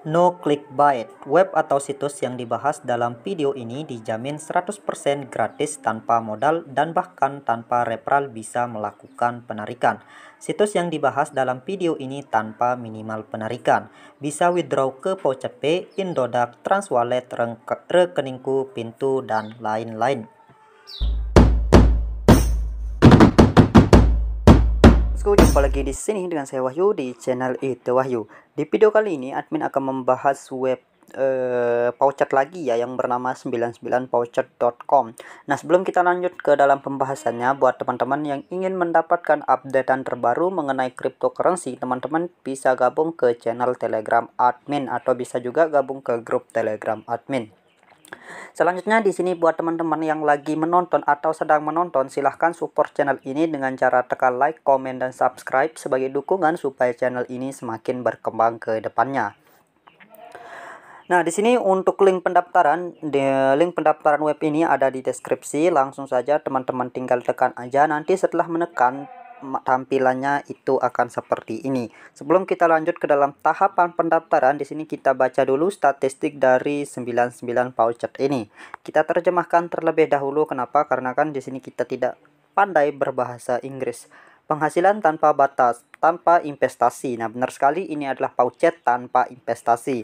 No clickbait, web atau situs yang dibahas dalam video ini dijamin 100% gratis tanpa modal dan bahkan tanpa referral bisa melakukan penarikan. Situs yang dibahas dalam video ini tanpa minimal penarikan. Bisa withdraw ke Pocepay, Indodax, Transwallet, rekeningku, pintu, dan lain-lain. Jumpa lagi di sini dengan saya Wahyu di channel Itu Wahyu. Di video kali ini admin akan membahas web eh, pouchat lagi ya yang bernama 99pouchat.com. Nah, sebelum kita lanjut ke dalam pembahasannya buat teman-teman yang ingin mendapatkan updatean terbaru mengenai cryptocurrency, teman-teman bisa gabung ke channel Telegram admin atau bisa juga gabung ke grup Telegram admin. Selanjutnya di sini buat teman-teman yang lagi menonton atau sedang menonton silahkan support channel ini dengan cara tekan like, komen, dan subscribe sebagai dukungan supaya channel ini semakin berkembang ke depannya. Nah, di sini untuk link pendaftaran, link pendaftaran web ini ada di deskripsi. Langsung saja teman-teman tinggal tekan aja. Nanti setelah menekan tampilannya itu akan seperti ini. Sebelum kita lanjut ke dalam tahapan pendaftaran, di sini kita baca dulu statistik dari 99 voucher ini. Kita terjemahkan terlebih dahulu kenapa? Karena kan di sini kita tidak pandai berbahasa Inggris. Penghasilan tanpa batas, tanpa investasi. Nah, benar sekali ini adalah voucher tanpa investasi.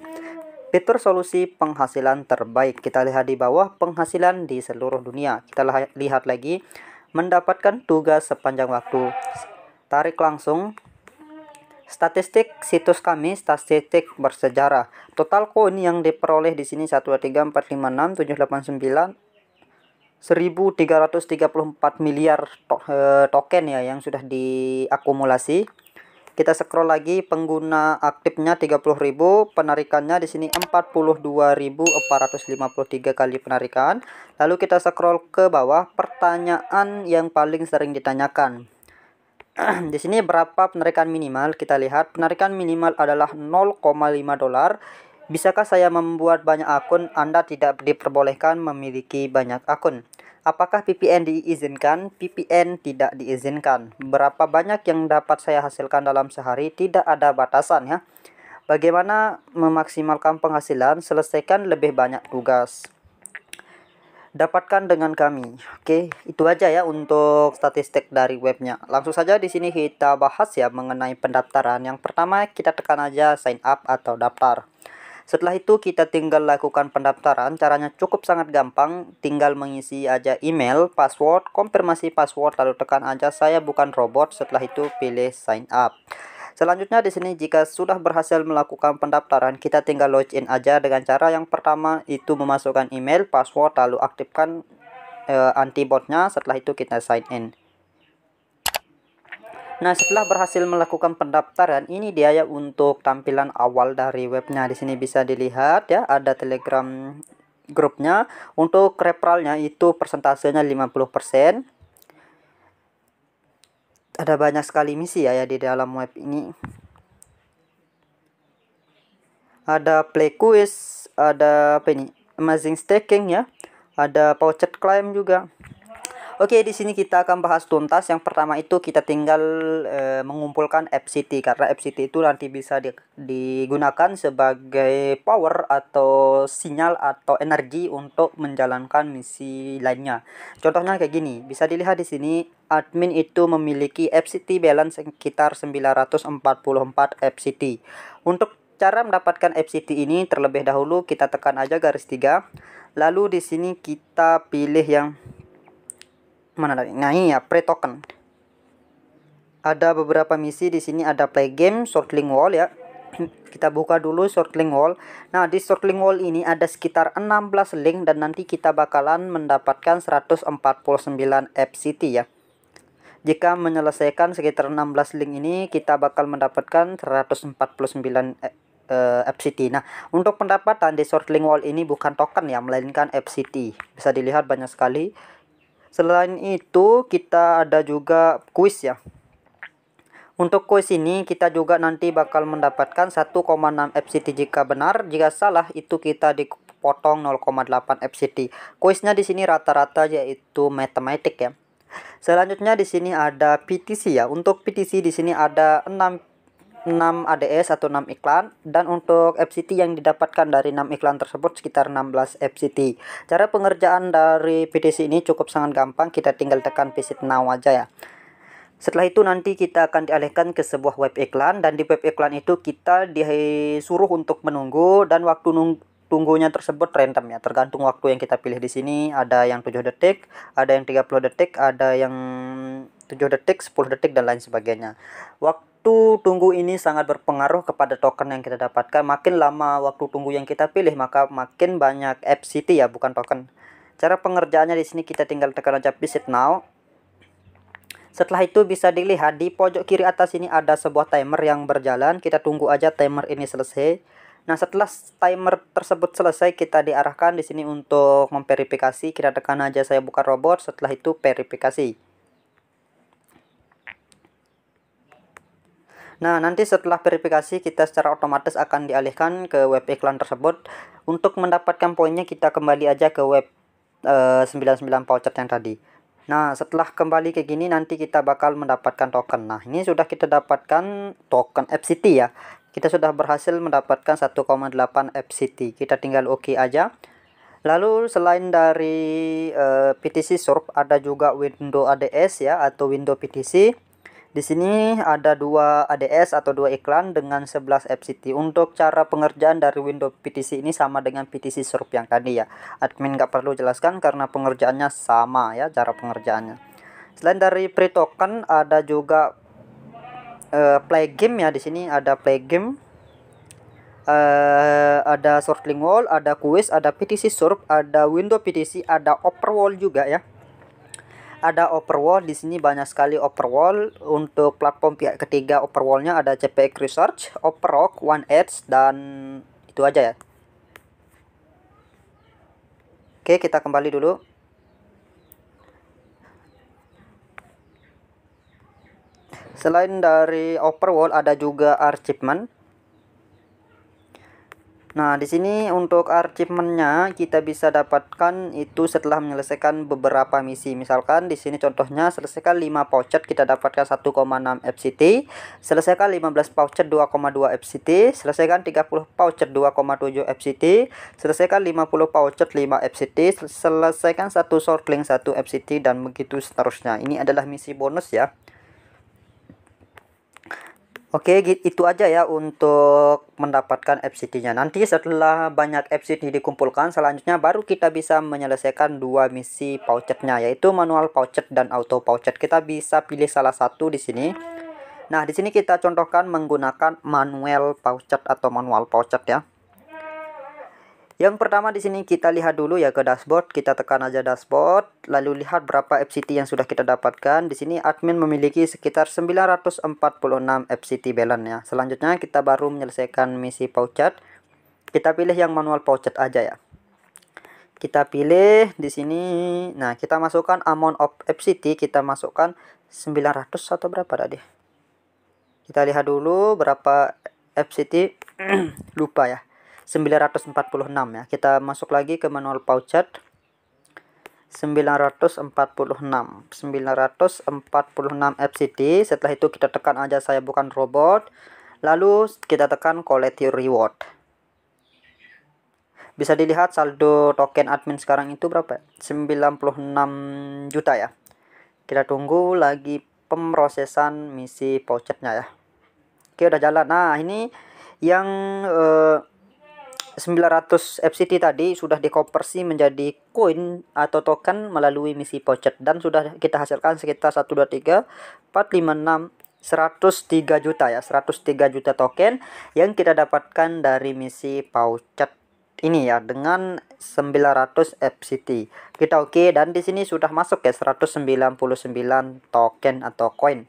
Fitur solusi penghasilan terbaik. Kita lihat di bawah penghasilan di seluruh dunia. Kita lihat lagi mendapatkan tugas sepanjang waktu. Tarik langsung Statistik situs kami, statistik bersejarah. Total koin yang diperoleh di sini 1, 2, 3, 4, 5, 6, 7, 8, 9, 1334 miliar to eh, token ya yang sudah diakumulasi. Kita scroll lagi pengguna aktifnya 30.000, penarikannya di sini 42.453 kali penarikan. Lalu kita scroll ke bawah pertanyaan yang paling sering ditanyakan. di sini berapa penarikan minimal? Kita lihat penarikan minimal adalah 0,5 dolar. Bisakah saya membuat banyak akun? Anda tidak diperbolehkan memiliki banyak akun. Apakah VPN diizinkan? VPN tidak diizinkan. Berapa banyak yang dapat saya hasilkan dalam sehari? Tidak ada batasan ya. Bagaimana memaksimalkan penghasilan? Selesaikan lebih banyak tugas. Dapatkan dengan kami. Oke, itu aja ya untuk statistik dari webnya. Langsung saja di sini kita bahas ya mengenai pendaftaran. Yang pertama kita tekan aja sign up atau daftar. Setelah itu kita tinggal lakukan pendaftaran, caranya cukup sangat gampang, tinggal mengisi aja email, password, konfirmasi password, lalu tekan aja saya bukan robot, setelah itu pilih sign up. Selanjutnya di sini jika sudah berhasil melakukan pendaftaran, kita tinggal login aja dengan cara yang pertama itu memasukkan email, password, lalu aktifkan e, antibotnya. Setelah itu kita sign in. Nah, setelah berhasil melakukan pendaftaran, ini dia ya untuk tampilan awal dari webnya. Di sini bisa dilihat ya, ada Telegram grupnya. Untuk referralnya itu persentasenya 50%. Ada banyak sekali misi ya, ya di dalam web ini. Ada play quiz, ada apa ini? Amazing staking ya. Ada pouchet claim juga. Oke, di sini kita akan bahas tuntas. Yang pertama itu kita tinggal e, mengumpulkan FCT karena FCT itu nanti bisa di, digunakan sebagai power atau sinyal atau energi untuk menjalankan misi lainnya. Contohnya kayak gini, bisa dilihat di sini admin itu memiliki FCT balance sekitar 944 FCT. Untuk cara mendapatkan FCT ini terlebih dahulu kita tekan aja garis 3. Lalu di sini kita pilih yang mana lagi? Nah ini ya pre token. Ada beberapa misi di sini ada play game, shortling wall ya. kita buka dulu shortling wall. Nah di shortling wall ini ada sekitar 16 link dan nanti kita bakalan mendapatkan 149 FCT ya. Jika menyelesaikan sekitar 16 link ini kita bakal mendapatkan 149 uh, FCT. Nah, untuk pendapatan di shortling wall ini bukan token ya, melainkan FCT. Bisa dilihat banyak sekali Selain itu, kita ada juga kuis ya. Untuk kuis ini kita juga nanti bakal mendapatkan 1,6 FCT jika benar, jika salah itu kita dipotong 0,8 FCT. Kuisnya di sini rata-rata yaitu matematik ya. Selanjutnya di sini ada PTC ya. Untuk PTC di sini ada 6 6 ADS atau 6 iklan dan untuk FCT yang didapatkan dari 6 iklan tersebut sekitar 16 FCT. Cara pengerjaan dari PDC ini cukup sangat gampang, kita tinggal tekan visit now aja ya. Setelah itu nanti kita akan dialihkan ke sebuah web iklan dan di web iklan itu kita disuruh untuk menunggu dan waktu nunggu tunggunya tersebut random ya tergantung waktu yang kita pilih di sini ada yang 7 detik ada yang 30 detik ada yang 7 detik 10 detik dan lain sebagainya waktu waktu tunggu ini sangat berpengaruh kepada token yang kita dapatkan. Makin lama waktu tunggu yang kita pilih, maka makin banyak FCT ya, bukan token. Cara pengerjaannya di sini kita tinggal tekan aja visit now. Setelah itu bisa dilihat di pojok kiri atas ini ada sebuah timer yang berjalan. Kita tunggu aja timer ini selesai. Nah, setelah timer tersebut selesai, kita diarahkan di sini untuk memverifikasi. Kita tekan aja saya buka robot, setelah itu verifikasi. Nah, nanti setelah verifikasi kita secara otomatis akan dialihkan ke web iklan tersebut. Untuk mendapatkan poinnya kita kembali aja ke web e, eh, 99 voucher yang tadi. Nah, setelah kembali ke gini nanti kita bakal mendapatkan token. Nah, ini sudah kita dapatkan token FCT ya. Kita sudah berhasil mendapatkan 1,8 FCT. Kita tinggal oke OK aja. Lalu selain dari e, eh, PTC Surf ada juga window ADS ya atau window PTC di sini ada dua ADS atau dua iklan dengan 11 FCT. Untuk cara pengerjaan dari window PTC ini sama dengan PTC surup yang tadi ya. Admin nggak perlu jelaskan karena pengerjaannya sama ya cara pengerjaannya. Selain dari pre token ada juga uh, play game ya di sini ada play game. Uh, ada shortling wall, ada quiz, ada PTC surup, ada window PTC, ada upper wall juga ya ada Overwall di sini banyak sekali Overwall untuk platform pihak ketiga Overwallnya ada CPX Research, Overrock, One Edge dan itu aja ya. Oke kita kembali dulu. Selain dari Overwall ada juga Achievement Nah, di sini untuk achievementnya kita bisa dapatkan itu setelah menyelesaikan beberapa misi. Misalkan di sini contohnya selesaikan 5 pouchet kita dapatkan 1,6 FCT, selesaikan 15 pouchet 2,2 FCT, selesaikan 30 pouchet 2,7 FCT, selesaikan 50 pouchet 5 FCT, selesaikan satu shortling 1 FCT dan begitu seterusnya. Ini adalah misi bonus ya. Oke, itu aja ya untuk mendapatkan FCT-nya. Nanti setelah banyak FCT dikumpulkan, selanjutnya baru kita bisa menyelesaikan dua misi pouchetnya, yaitu manual pouchet dan auto pouchet. Kita bisa pilih salah satu di sini. Nah, di sini kita contohkan menggunakan manual pouchet atau manual pouchet ya. Yang pertama di sini kita lihat dulu ya ke dashboard, kita tekan aja dashboard, lalu lihat berapa FCT yang sudah kita dapatkan. Di sini admin memiliki sekitar 946 FCT balance ya. Selanjutnya kita baru menyelesaikan misi pouchat. Kita pilih yang manual pouchat aja ya. Kita pilih di sini. Nah, kita masukkan amount of FCT, kita masukkan 900 atau berapa tadi? Kita lihat dulu berapa FCT lupa ya 946 ya kita masuk lagi ke manual pouchet 946 946 FCT setelah itu kita tekan aja saya bukan robot lalu kita tekan collect your reward bisa dilihat saldo token admin sekarang itu berapa 96 ya? juta ya kita tunggu lagi pemrosesan misi pouchetnya ya oke udah jalan nah ini yang uh, 900 FCT tadi sudah dikonversi menjadi koin atau token melalui misi pocet dan sudah kita hasilkan sekitar 1 2 3 4 5 6 103 juta ya 103 juta token yang kita dapatkan dari misi pocet ini ya dengan 900 FCT. Kita oke okay, dan di sini sudah masuk ya 199 token atau koin.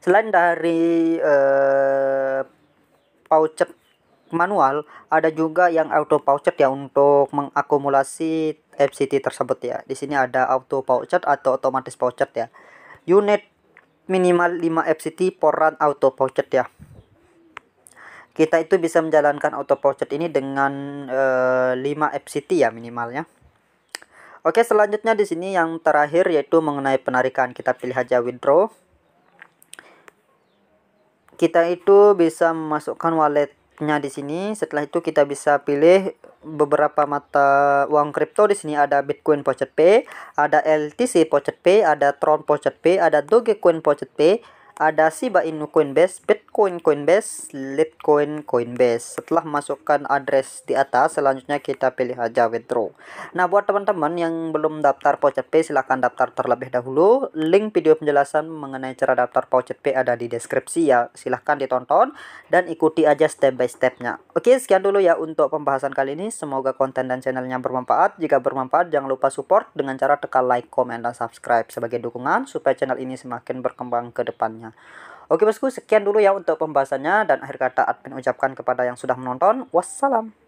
Selain dari eh, pocet manual ada juga yang auto pouchet ya untuk mengakumulasi FCT tersebut ya di sini ada auto pouchet atau otomatis pouchet ya unit minimal 5 FCT poran auto pouchet ya kita itu bisa menjalankan auto pouchet ini dengan e, eh, 5 FCT ya minimalnya Oke selanjutnya di sini yang terakhir yaitu mengenai penarikan kita pilih aja withdraw kita itu bisa memasukkan wallet nya di sini. Setelah itu kita bisa pilih beberapa mata uang kripto di sini ada Bitcoin Pocket Pay, ada LTC Pocket Pay, ada Tron Pocket Pay, ada Dogecoin Pocket Pay, ada Shiba Inu Coinbase, Bitcoin Coinbase, Litecoin Coinbase. Setelah masukkan address di atas, selanjutnya kita pilih aja withdraw. Nah, buat teman-teman yang belum daftar PocetP, Pay, silahkan daftar terlebih dahulu. Link video penjelasan mengenai cara daftar PocetP Pay ada di deskripsi ya. Silahkan ditonton dan ikuti aja step by stepnya. Oke, sekian dulu ya untuk pembahasan kali ini. Semoga konten dan channelnya bermanfaat. Jika bermanfaat, jangan lupa support dengan cara tekan like, comment, dan subscribe sebagai dukungan supaya channel ini semakin berkembang ke depannya lainnya. Oke bosku, sekian dulu ya untuk pembahasannya dan akhir kata admin ucapkan kepada yang sudah menonton, wassalam.